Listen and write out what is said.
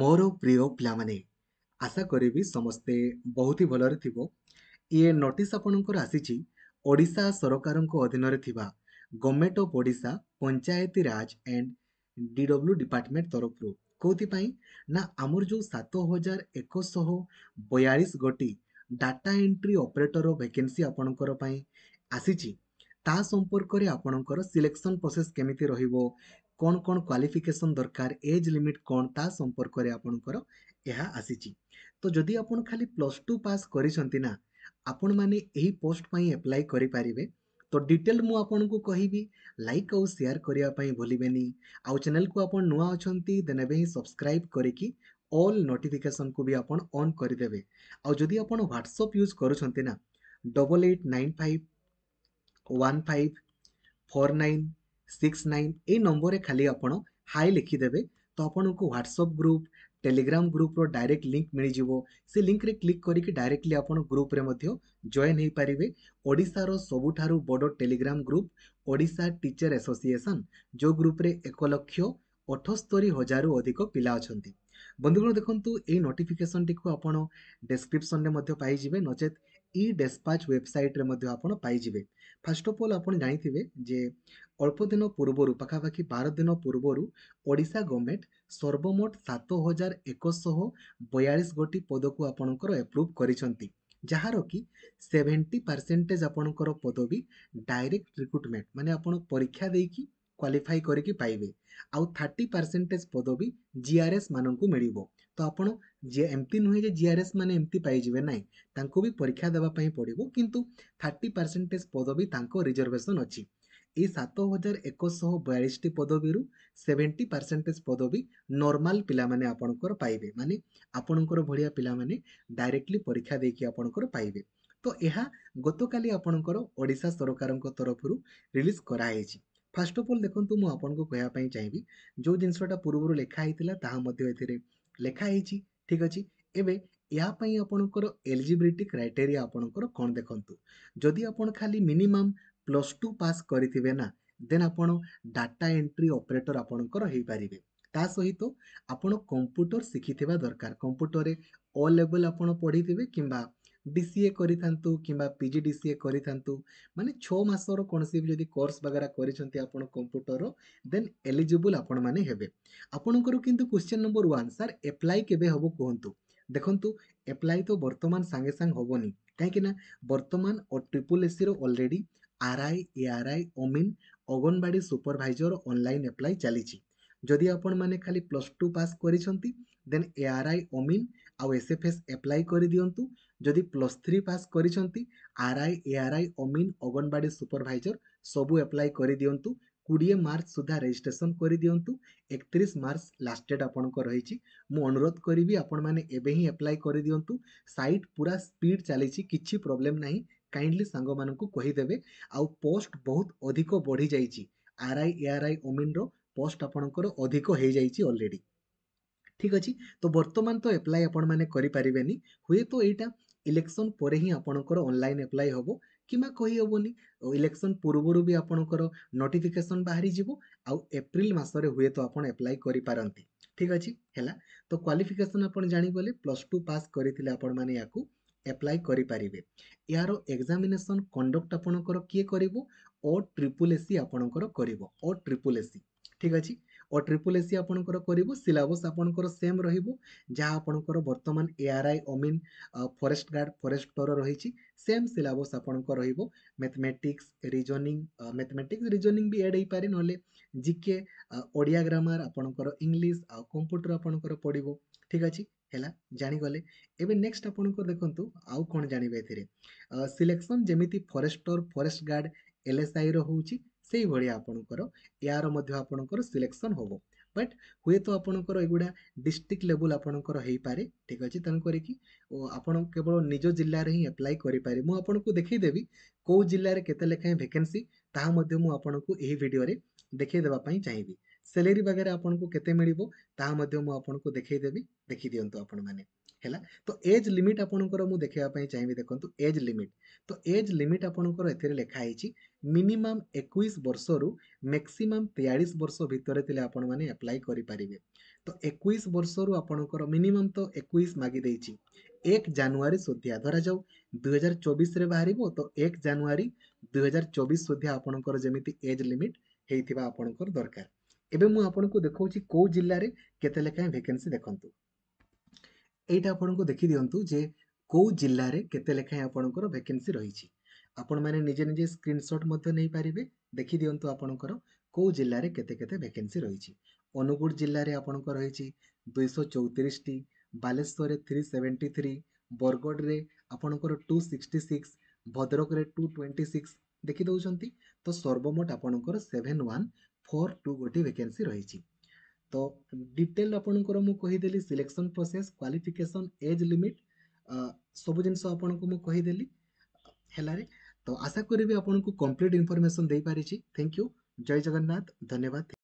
ମୋର ପ୍ରିୟ ପିଲାମାନେ ଆଶା କରିବି ସମସ୍ତେ ବହୁତ ହି ଭଲରେ ଥିବ ଇଏ ନୋଟିସ୍ ଆପଣଙ୍କର ଆସିଛି ଓଡ଼ିଶା ସରକାରଙ୍କ ଅଧୀନରେ ଥିବା government of Odisha Panchayati Raj and D W department ତରଫରୁ କେଉଁଥିପାଇଁ ନା ଆମର ଯେଉଁ ସାତ ହଜାର ଏକଶହ ବୟାଳିଶ ଗୋଟି ଡାଟା ଏଣ୍ଟ୍ରି ଅପରେଟର ଭ୍ୟାକେନ୍ସି ଆପଣଙ୍କର ପାଇଁ ଆସିଛି ତା ସମ୍ପର୍କରେ ଆପଣଙ୍କର ସିଲେକ୍ସନ୍ ପ୍ରୋସେସ୍ କେମିତି ରହିବ କ'ଣ କ'ଣ କ୍ୱାଲିଫିକେସନ୍ ଦରକାର ଏଜ୍ ଲିମିଟ୍ କ'ଣ ତା ସମ୍ପର୍କରେ ଆପଣଙ୍କର ଏହା ଆସିଛି ତ ଯଦି ଆପଣ ଖାଲି ପ୍ଲସ୍ ଟୁ ପାସ୍ କରିଛନ୍ତି ନା ଆପଣମାନେ ଏହି ପୋଷ୍ଟ ପାଇଁ ଆପ୍ଲାଏ କରିପାରିବେ ତ ଡିଟେଲ୍ ମୁଁ ଆପଣଙ୍କୁ କହିବି ଲାଇକ୍ ଆଉ ସେୟାର୍ କରିବା ପାଇଁ ଭୁଲିବେନି ଆଉ ଚ୍ୟାନେଲ୍କୁ ଆପଣ ନୂଆ ଅଛନ୍ତି ଦେନ୍ ଏବେ ହିଁ ସବସ୍କ୍ରାଇବ୍ କରିକି ଅଲ୍ ନୋଟିଫିକେସନ୍କୁ ବି ଆପଣ ଅନ୍ କରିଦେବେ ଆଉ ଯଦି ଆପଣ ହ୍ୱାଟ୍ସଅପ୍ ୟୁଜ୍ କରୁଛନ୍ତି ନା double eight nine five one five four nine six nine ଏଇ ନମ୍ବରରେ ଖାଲି ଆପଣ ହାଇ ଲେଖିଦେବେ ତ ଆପଣଙ୍କୁ ହ୍ୱାଟ୍ସଅପ୍ ଗ୍ରୁପ୍ ଟେଲିଗ୍ରାମ ଗ୍ରୁପ୍ର ଡାଇରେକ୍ଟ ଲିଙ୍କ୍ ମିଳିଯିବ ସେ ଲିଙ୍କ୍ରେ କ୍ଲିକ୍ କରିକି ଡାଇରେକ୍ଟଲି ଆପଣ ଗ୍ରୁପ୍ରେ ମଧ୍ୟ ଜଏନ୍ ହୋଇପାରିବେ ଓଡ଼ିଶାର ସବୁଠାରୁ ବଡ଼ Telegram group Odisha teacher association ଯେଉଁ ଗ୍ରୁପ୍ରେ ଏକ ଲକ୍ଷ ଅଠସ୍ତରୀ ହଜାରରୁ ଅଧିକ ପିଲା ଅଛନ୍ତି ବନ୍ଧୁଗଣ ଦେଖନ୍ତୁ ଏହି ନୋଟିଫିକେସନ୍ଟିକୁ ଆପଣ ଡେସ୍କ୍ରିପ୍ସନ୍ରେ ମଧ୍ୟ ପାଇଯିବେ ନଚେତ୍ ই ଡେସ୍ପାଚ୍ ୱେବସାଇଟ୍ରେ ମଧ୍ୟ ଆପଣ ପାଇଯିବେ ଫାର୍ଷ୍ଟ ଅଫ୍ ଅଲ୍ ଆପଣ ଜାଣିଥିବେ ଯେ ଅଳ୍ପ ଦିନ ପୂର୍ବରୁ ପାଖାପାଖି ବାର ଦିନ ପୂର୍ବରୁ ଓଡ଼ିଶା ଗଭର୍ଣ୍ଣମେଣ୍ଟ ସର୍ବମୋଟ ସାତ ହଜାର ଏକଶହ ବୟାଳିଶ ଗୋଟି ପଦକୁ ଆପଣଙ୍କର ଆପ୍ରୁଭ୍ କରିଛନ୍ତି ଯାହାର କି ସେଭେଣ୍ଟି ପରସେଣ୍ଟେଜ୍ ଆପଣଙ୍କର ପଦବି ଡାଇରେକ୍ଟ ରିକ୍ରୁଟମେଣ୍ଟ ମାନେ ଆପଣ ପରୀକ୍ଷା ଦେଇକି କ୍ୱାଲିଫାଇ କରିକି ପାଇବେ ଆଉ ଥାର୍ଟି ପରସେଣ୍ଟେଜ୍ ପଦବି ଜିଆର୍ଏସ୍ ମାନଙ୍କୁ ମିଳିବ ତ ଆପଣ ଯିଏ ଏମିତି ନୁହେଁ ଯେ ଜି ଆର୍ ଏସ୍ ମାନେ ଏମିତି ପାଇଯିବେ ନାହିଁ ତାଙ୍କୁ ବି ପରୀକ୍ଷା ଦେବା ପାଇଁ ପଡ଼ିବ କିନ୍ତୁ ଥାର୍ଟି ପରସେଣ୍ଟେଜ୍ ପଦବୀ ତାଙ୍କ ରିଜର୍ଭେସନ୍ ଅଛି ଏଇ ସାତ ହଜାର ଏକଶହ ବୟାଳିଶଟି ପଦବୀରୁ ସେଭେଣ୍ଟି ପରସେଣ୍ଟେଜ୍ ପଦବୀ ନର୍ମାଲ୍ ପିଲାମାନେ ଆପଣଙ୍କର ପାଇବେ ମାନେ ଆପଣଙ୍କର ଭଳିଆ ପିଲାମାନେ ଡାଇରେକ୍ଟଲି ପରୀକ୍ଷା ଦେଇକି ଆପଣଙ୍କର ପାଇବେ ତ ଏହା ଗତକାଲି ଆପଣଙ୍କର ଓଡ଼ିଶା ସରକାରଙ୍କ ତରଫରୁ ରିଲିଜ୍ କରାହେଇଛି ଫାର୍ଷ୍ଟ ଅଫ୍ ଅଲ୍ ଦେଖନ୍ତୁ ମୁଁ ଆପଣଙ୍କୁ କହିବା ପାଇଁ ଚାହିଁବି ଯେଉଁ ଜିନିଷଟା ପୂର୍ବରୁ ଲେଖା ହେଇଥିଲା ତାହା ମଧ୍ୟ ଏଥିରେ ଲେଖା ହେଇଛି ଠିକ୍ ଅଛି ଏବେ ଏହା ପାଇଁ ଆପଣଙ୍କର ଏଲିଜିବିଲିଟି କ୍ରାଇଟେରିଆ ଆପଣଙ୍କର କ'ଣ ଦେଖନ୍ତୁ ଯଦି ଆପଣ ଖାଲି ମିନିମମ୍ ପ୍ଲସ୍ ଟୁ ପାସ୍ କରିଥିବେ ନା ଦେନ୍ ଆପଣ ଡାଟା ଏଣ୍ଟ୍ରି ଅପରେଟର୍ ଆପଣଙ୍କର ହେଇପାରିବେ ତା ସହିତ ଆପଣ କମ୍ପ୍ୟୁଟର୍ ଶିଖିଥିବା ଦରକାର କମ୍ପ୍ୟୁଟର୍ରେ ଓ ଲେବଲ୍ ଆପଣ ପଢ଼ିଥିବେ କିମ୍ବା ডিসিএ କରିଥାନ୍ତୁ କିମ୍ବା P G D C A କରିଥାନ୍ତୁ ମାନେ ଛଅ ମାସର କୌଣସି ବି ଯଦି କୋର୍ସ ବଗେରା କରିଛନ୍ତି ଆପଣ କମ୍ପ୍ୟୁଟରର ଦେନ୍ ଏଲିଜିବୁଲ୍ ଆପଣମାନେ ହେବେ ଆପଣଙ୍କର କିନ୍ତୁ question number one sir apply କେବେ ହେବ କୁହନ୍ତୁ ଦେଖନ୍ତୁ ଆପ୍ଲାଏ ତ ବର୍ତ୍ତମାନ ସାଙ୍ଗେ ସାଙ୍ଗେ ହେବନି କାହିଁକିନା ବର୍ତ୍ତମାନ ଓ ଟ୍ରିପୁଲ୍ ଏସ୍ସିର ଅଲରେଡ଼ି ଆର୍ଆଇ ଏଆର୍ଆଇ ଓମିନ୍ ଅଙ୍ଗନବାଡ଼ି ସୁପରଭାଇଜର ଅନଲାଇନ୍ ଆପ୍ଲାଏ ଚାଲିଛି ଯଦି ଆପଣମାନେ ଖାଲି ପ୍ଲସ୍ ଟୁ ପାସ୍ କରିଛନ୍ତି ଦେନ୍ ଏଆର୍ଆଇ ଓମିନ୍ ଆଉ ଏସ୍ଏଫ୍ଏସ୍ ଆପ୍ଲାଏ କରିଦିଅନ୍ତୁ ଯଦି ପ୍ଲସ୍ ଥ୍ରୀ ପାସ୍ କରିଛନ୍ତି R I A R I ଅମିନ୍ ଅଙ୍ଗନବାଡ଼ି ସୁପରଭାଇଜର ସବୁ ଆପ୍ଲାଏ କରିଦିଅନ୍ତୁ କୋଡ଼ିଏ ମାର୍ଚ୍ଚ ସୁଦ୍ଧା ରେଜିଷ୍ଟ୍ରେସନ୍ କରିଦିଅନ୍ତୁ ଏକତିରିଶ ମାର୍ଚ୍ଚ ଲାଷ୍ଟ ଡେଟ୍ ଆପଣଙ୍କ ରହିଛି ମୁଁ ଅନୁରୋଧ କରିବି ଆପଣମାନେ ଏବେ ହିଁ ଆପ୍ଲାଏ କରିଦିଅନ୍ତୁ ସାଇଟ୍ ପୁରା ସ୍ପିଡ଼ ଚାଲିଛି କିଛି ପ୍ରୋବ୍ଲେମ୍ ନାହିଁ କାଇଣ୍ଡଲି ସାଙ୍ଗମାନଙ୍କୁ କହିଦେବେ ଆଉ ପୋଷ୍ଟ ବହୁତ ଅଧିକ ବଢ଼ିଯାଇଛି R I A R I ଅମିନ୍ର ପୋଷ୍ଟ ଆପଣଙ୍କର ଅଧିକ ହୋଇଯାଇଛି ଅଲରେଡ଼ି ଠିକ୍ ଅଛି ତ ବର୍ତ୍ତମାନ ତ ଆପ୍ଲାଏ ଆପଣମାନେ କରିପାରିବେନି ହୁଏତ ଏଇଟା ଇଲେକ୍ସନ୍ ପରେ ହିଁ ଆପଣଙ୍କର ଅନଲାଇନ୍ ଆପ୍ଲାଏ ହେବ କିମ୍ବା କହିହେବନି ଇଲେକ୍ସନ୍ ପୂର୍ବରୁ ବି ଆପଣଙ୍କର ନୋଟିଫିକେସନ୍ ବାହାରିଯିବ ଆଉ ଏପ୍ରିଲ ମାସରେ ହୁଏତ ଆପଣ ଆପ୍ଲାଏ କରିପାରନ୍ତି ଠିକ୍ ଅଛି ହେଲା ତ କ୍ୱାଲିଫିକେସନ୍ ଆପଣ ଜାଣିଗଲେ ପ୍ଲସ୍ ଟୁ ପାସ୍ କରିଥିଲେ ଆପଣମାନେ ୟାକୁ ଆପ୍ଲାଏ କରିପାରିବେ ଏହାର ଏକ୍ଜାମିନେସନ୍ କଣ୍ଡକ୍ଟ ଆପଣଙ୍କର କିଏ କରିବ ଓ ଟ୍ରିପୁଲ୍ ଏସ୍ ଆପଣଙ୍କର କରିବ ଓ ଟ୍ରିପୁଲ୍ ଏସ୍ ଠିକ୍ ଅଛି ଓ ଟ୍ରିପୁଲ୍ ଏସ୍ ସି ଆପଣଙ୍କର କରିବୁ ସିଲାବସ୍ ଆପଣଙ୍କର ସେମ୍ ରହିବ ଯାହା ଆପଣଙ୍କର ବର୍ତ୍ତମାନ ଏ ଆର୍ ଆଇ ଅମିନ୍ ଫରେଷ୍ଟ ଗାର୍ଡ଼ ଫରେଷ୍ଟ ଟର ରହିଛି ସେମ୍ ସିଲାବସ୍ ଆପଣଙ୍କର ରହିବ mathematics reasoning mathematics reasoning B Ed ହେଇପାରେ ନହେଲେ ଜିକେ ଓଡ଼ିଆ ଗ୍ରାମାର ଆପଣଙ୍କର ଇଂଲିଶ ଆଉ କମ୍ପ୍ୟୁଟର ଆପଣଙ୍କର ପଡ଼ିବ ଠିକ୍ ଅଛି ହେଲା ଜାଣିଗଲେ ଏବେ ନେକ୍ସଟ ଆପଣଙ୍କର ଦେଖନ୍ତୁ ଆଉ କ'ଣ ଜାଣିବେ ଏଥିରେ ସିଲେକ୍ସନ୍ ଯେମିତି ଫରେଷ୍ଟର ଫରେଷ୍ଟ ଗାର୍ଡ଼ ଏଲ୍ଏସ୍ଆଇର ହେଉଛି से भाया सिलेक्शन हम बट हुए तो आपंकर डिस्ट्रिक्ट लेवल आपणकर ठीक अच्छे तेनाली आपल निज जिले हिं एप्लाय करें मुझे देखेदेवी कौ जिले में केखाएं भेकेन्सी ताकूर देखेदेप चाहिए सैलरी बगैर आपको केत मिल मुझे देखेदेवी देखी दिंतु आपने ହେଲା ତ ଏଜ୍ ଲିମିଟ୍ ଆପଣଙ୍କର ମୁଁ ଦେଖାଇବା ପାଇଁ ଚାହିଁବି ଦେଖନ୍ତୁ ଏଜ୍ ଲିମିଟ୍ ତ ଏଜ୍ ଲିମିଟ୍ ଆପଣଙ୍କର ଏଥିରେ ଲେଖା ହେଇଛି ମିନିମମ୍ ଏକୋଇଶ ବର୍ଷରୁ ମ୍ୟାକ୍ସିମମ୍ ତେୟାଳିଶ ବର୍ଷ ଭିତରେ ଥିଲେ ଆପଣମାନେ ଆପ୍ଲାଏ କରିପାରିବେ ତ ଏକୋଇଶ ବର୍ଷରୁ ଆପଣଙ୍କର ମିନିମମ୍ ତ ଏକୋଇଶ ମାଗି ଦେଇଛି ଏକ ଜାନୁଆରୀ ସୁଦ୍ଧା ଧରାଯାଉ ଦୁଇହଜାର ଚବିଶରେ ବାହାରିବ ତ ଏକ ଜାନୁଆରୀ ଦୁଇହଜାର ଚବିଶ ସୁଦ୍ଧା ଆପଣଙ୍କର ଯେମିତି ଏଜ୍ ଲିମିଟ୍ ହେଇଥିବା ଆପଣଙ୍କର ଦରକାର ଏବେ ମୁଁ ଆପଣଙ୍କୁ ଦେଖାଉଛି କେଉଁ ଜିଲ୍ଲାରେ କେତେ ଲେଖାଏଁ ଭେକେନ୍ସି ଦେଖନ୍ତୁ এইটা ଆପଣଙ୍କୁ ଦେଖିଦିଅନ୍ତୁ ଯେ କେଉଁ ଜିଲ୍ଲାରେ କେତେ ଲେଖାଏଁ ଆପଣଙ୍କର ଭ୍ୟାକେନ୍ସି ରହିଛି ଆପଣମାନେ ନିଜେ ନିଜେ ସ୍କ୍ରିନ୍ସଟ୍ ମଧ୍ୟ ନେଇପାରିବେ ଦେଖିଦିଅନ୍ତୁ ଆପଣଙ୍କର କେଉଁ ଜିଲ୍ଲାରେ କେତେ କେତେ ଭ୍ୟାକେନ୍ସି ରହିଛି ଅନୁଗୁଳ ଜିଲ୍ଲାରେ ଆପଣଙ୍କ ରହିଛି ଦୁଇଶହ ଚଉତିରିଶଟି ବାଲେଶ୍ୱରରେ ଥ୍ରୀ ସେଭେଣ୍ଟି ଥ୍ରୀ ବରଗଡ଼ରେ ଆପଣଙ୍କର ଟୁ ସିକ୍ସଟି ସିକ୍ସ ଭଦ୍ରକରେ ଟୁ ଟ୍ୱେଣ୍ଟି ସିକ୍ସ ଦେଖିଦେଉଛନ୍ତି ତ ସର୍ବମୋଟ ଆପଣଙ୍କର ସେଭେନ୍ ୱାନ୍ ଫୋର୍ ଟୁ ଗୋଟି ଭ୍ୟାକେନ୍ସି ରହିଛି ତ ଡିଟେଲ୍ ଆପଣଙ୍କର ମୁଁ କହିଦେଲି selection process qualification age limit ସବୁ ଜିନିଷ ଆପଣଙ୍କୁ ମୁଁ କହିଦେଲି ହେଲାରେ ତ ଆଶା କରିବି ଆପଣଙ୍କୁ କମ୍ପ୍ଲିଟ୍ ଇନଫର୍ମେସନ୍ ଦେଇପାରିଛି ଥ୍ୟାଙ୍କ ୟୁ ଜୟ ଜଗନ୍ନାଥ ଧନ୍ୟବାଦ